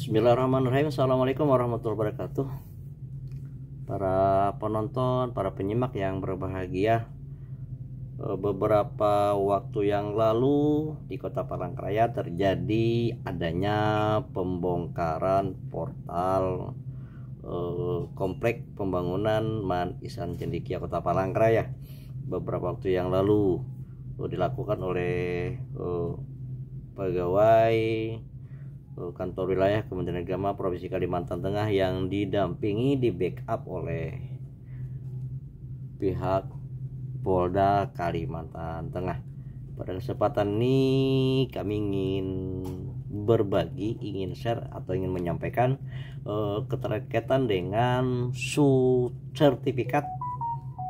Bismillahirrahmanirrahim Assalamualaikum warahmatullahi wabarakatuh Para penonton, para penyimak yang berbahagia eh, Beberapa waktu yang lalu di kota Palangkaraya terjadi adanya pembongkaran portal eh, komplek pembangunan Man Isan Cendikia kota Palangkaraya beberapa waktu yang lalu eh, dilakukan oleh pegawai Eh, kantor wilayah Kementerian Agama Provinsi Kalimantan Tengah yang didampingi di backup oleh pihak Polda Kalimantan Tengah. Pada kesempatan ini kami ingin berbagi, ingin share atau ingin menyampaikan uh, keterkaitan dengan su sertifikat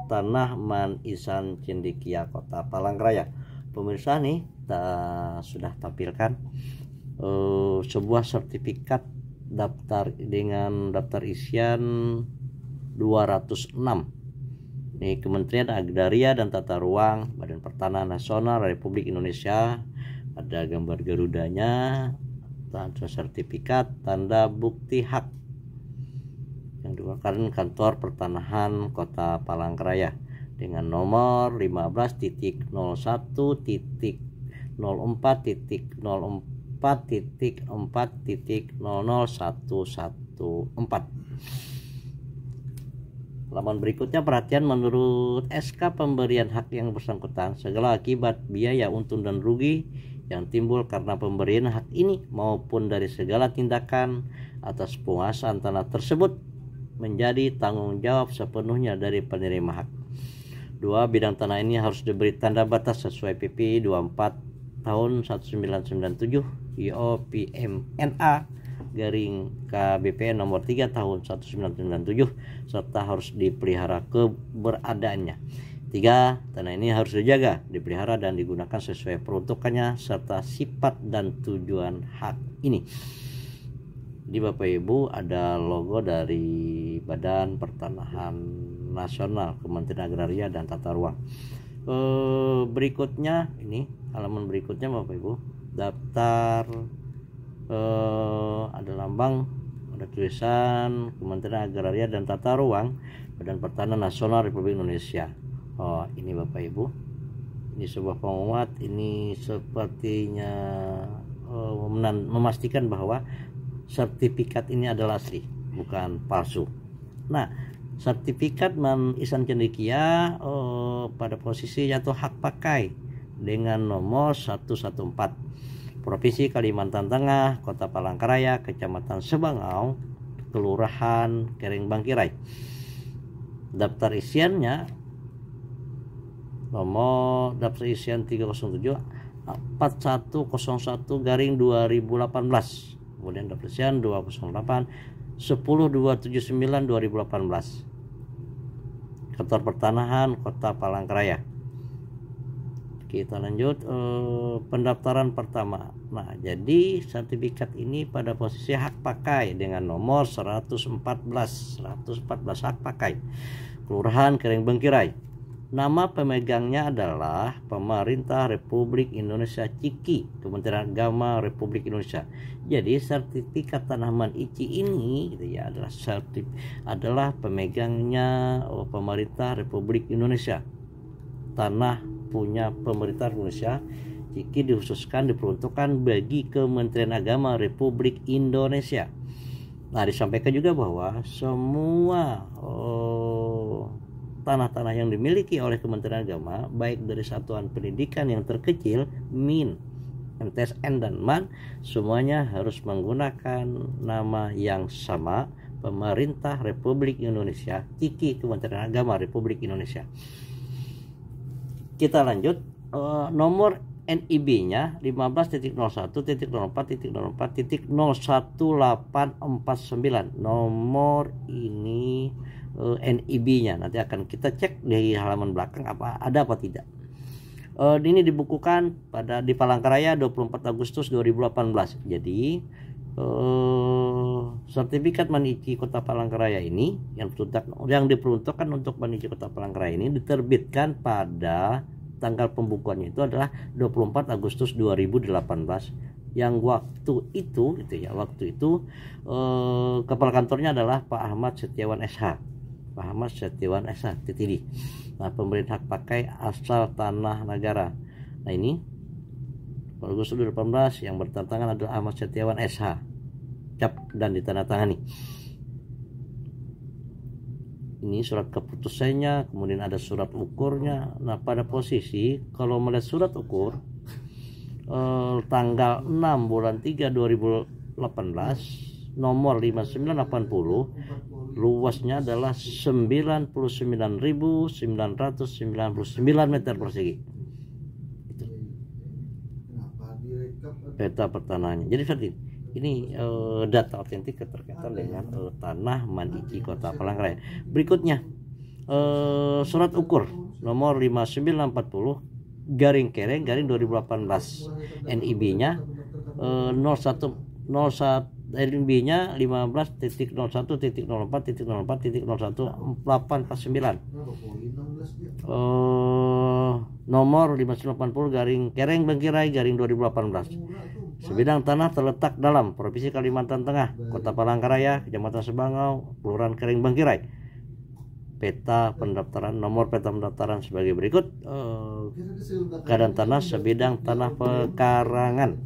tanah Man Isan Cendikia Kota Palangkaraya Pemirsa nih, sudah tampilkan uh, sebuah sertifikat daftar dengan daftar isian 206 ini Kementerian Agraria dan Tata Ruang Badan Pertanahan Nasional Republik Indonesia ada gambar garudanya tanda sertifikat tanda bukti hak yang dikeluarkan kantor pertanahan kota Palangkaraya dengan nomor 15.01.04.04 4.4.00114 Laman berikutnya perhatian menurut SK pemberian hak yang bersangkutan segala akibat biaya untung dan rugi yang timbul karena pemberian hak ini maupun dari segala tindakan atas penguasaan tanah tersebut menjadi tanggung jawab sepenuhnya dari penerima hak. Dua bidang tanah ini harus diberi tanda batas sesuai PP 24 tahun 1997 IOPMNA garing KBP nomor 3 tahun 1997 serta harus dipelihara keberadaannya. Tiga, tanah ini harus dijaga, dipelihara dan digunakan sesuai peruntukannya serta sifat dan tujuan hak ini. Di Bapak Ibu ada logo dari Badan Pertanahan Nasional Kementerian Agraria dan Tata Ruang e, berikutnya ini halaman berikutnya Bapak Ibu daftar e, ada lambang ada tulisan Kementerian Agraria dan Tata Ruang Badan Pertanahan Nasional Republik Indonesia oh ini Bapak Ibu ini sebuah penguat ini sepertinya e, memastikan bahwa sertifikat ini adalah asli bukan palsu nah sertifikat Man isan cendekia oh, eh, pada posisi yaitu hak pakai dengan nomor 114 Provinsi Kalimantan Tengah Kota Palangkaraya Kecamatan Sebangau Kelurahan Kering Bangkirai daftar isiannya nomor daftar isian 307 4101 garing 2018 kemudian daftar isian 208 10279 2018 Kantor Pertanahan Kota Palangkaraya. Kita lanjut eh, pendaftaran pertama. Nah, jadi sertifikat ini pada posisi hak pakai dengan nomor 114 114 hak pakai. Kelurahan Kering Bengkirai. Nama pemegangnya adalah Pemerintah Republik Indonesia Ciki, Kementerian Agama Republik Indonesia. Jadi sertifikat tanaman ICI ini gitu ya adalah sertif adalah pemegangnya oh, Pemerintah Republik Indonesia. Tanah punya pemerintah Indonesia. Ciki dikhususkan diperuntukkan bagi Kementerian Agama Republik Indonesia. Nah, disampaikan juga bahwa semua oh, tanah-tanah yang dimiliki oleh Kementerian Agama baik dari satuan pendidikan yang terkecil MIN MTSN dan MAN semuanya harus menggunakan nama yang sama Pemerintah Republik Indonesia Kiki Kementerian Agama Republik Indonesia kita lanjut eh, nomor NIB-nya 15.01.04.04.01849. Nomor ini uh, eh, NIB-nya nanti akan kita cek di halaman belakang apa ada apa tidak. Uh, ini dibukukan pada di Palangkaraya 24 Agustus 2018. Jadi uh, sertifikat Manici Kota Palangkaraya ini yang diperuntukkan, yang diperuntukkan untuk Manici Kota Palangkaraya ini diterbitkan pada tanggal pembukuannya itu adalah 24 Agustus 2018 yang waktu itu gitu ya waktu itu eh, kepala kantornya adalah Pak Ahmad Setiawan SH Pak Ahmad Setiawan SH TTD nah pemerintah pakai asal tanah negara nah ini Agustus 2018 yang bertentangan adalah Ahmad Setiawan SH cap dan ditandatangani ini surat keputusannya kemudian ada surat ukurnya nah pada posisi kalau melihat surat ukur eh, tanggal 6 bulan 3 2018 nomor 5980 luasnya adalah 99.999 meter persegi peta pertanahannya jadi seperti itu ini uh, data otentik keterkaitan dengan uh, tanah Maniki Kota Palangkaraya. Berikutnya uh, surat ukur nomor 5940 garing kereng garing 2018 NIB-nya uh, 01 01 NIB-nya 15.01.04.04.01.849 uh, nomor 580 garing kereng bengkirai garing 2018 Sebidang tanah terletak dalam Provinsi Kalimantan Tengah, Kota Palangkaraya, Kecamatan Sebangau, Kelurahan Kering Bangkirai. Peta pendaftaran nomor peta pendaftaran sebagai berikut. Eh, Kadar tanah sebidang tanah pekarangan.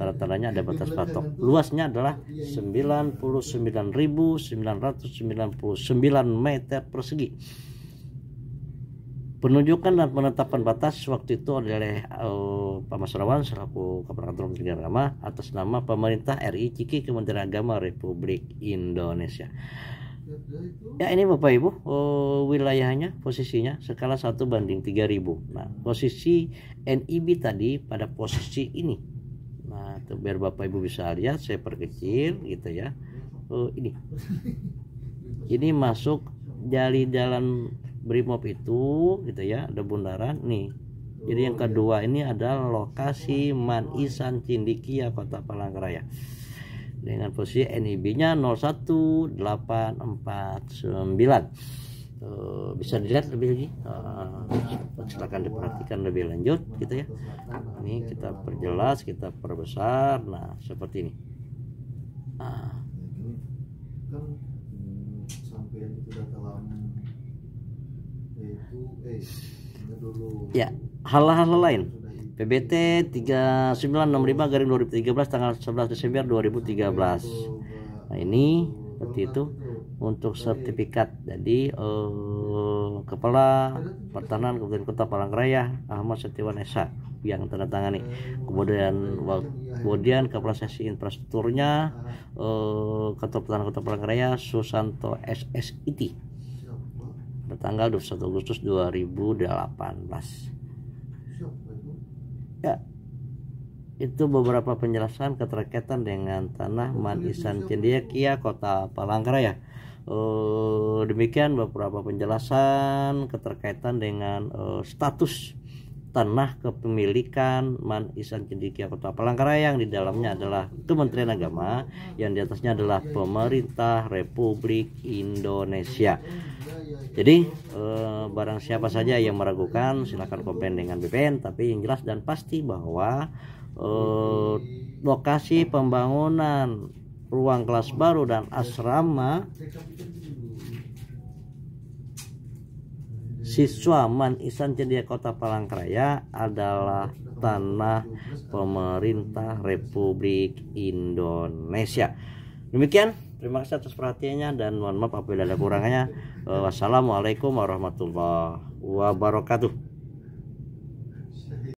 Tanah-tanahnya ada batas patok. Luasnya adalah 99.999 meter persegi Penunjukan dan penetapan batas waktu itu oleh uh, eh, Pak Mas Rawan selaku Kepala Kantor Kementerian Agama atas nama Pemerintah RI Ciki Kementerian Agama Republik Indonesia. Ya ini Bapak Ibu uh, wilayahnya posisinya skala 1 banding 3000. Nah, posisi NIB tadi pada posisi ini. Nah, itu biar Bapak Ibu bisa lihat saya perkecil gitu ya. Uh, ini. Ini masuk jali jalan Brimob itu gitu ya ada bundaran nih jadi yang oh, iya. kedua ini adalah lokasi Manisan Cindikia ya, Kota Palangkaraya dengan posisi NIB-nya 01849. Uh, bisa dilihat lebih lagi. uh, silakan diperhatikan lebih lanjut gitu ya. Ini kita perjelas, kita perbesar. Nah, seperti ini. Nah, Ya, hal-hal lain. PBT 3965 garing 2013 tanggal 11 Desember 2013. Nah, ini seperti itu untuk sertifikat. Jadi eh, kepala pertahanan Kabupaten Kota Palangkaraya Ahmad Setiawan Esa yang tanda tangani. Kemudian kemudian kepala sesi infrastrukturnya eh, Kota Pertahanan Kota Palangkaraya Susanto SSIT bertanggal 21 Agustus 2018 ya itu beberapa penjelasan keterkaitan dengan tanah Manisan Cendekia Kota Palangkaraya. Uh, demikian beberapa penjelasan keterkaitan dengan uh, status tanah kepemilikan Man Isan Cendikia Kota Palangkaraya yang di dalamnya adalah Kementerian Agama yang di atasnya adalah pemerintah Republik Indonesia. Jadi eh, barang siapa saja yang meragukan silakan komplain dengan BPN tapi yang jelas dan pasti bahwa eh, lokasi pembangunan ruang kelas baru dan asrama siswa Man Isan Cendia Kota Palangkaraya adalah tanah pemerintah Republik Indonesia. Demikian, terima kasih atas perhatiannya dan mohon maaf apabila ada kurangnya. Eh, wassalamualaikum warahmatullahi wabarakatuh.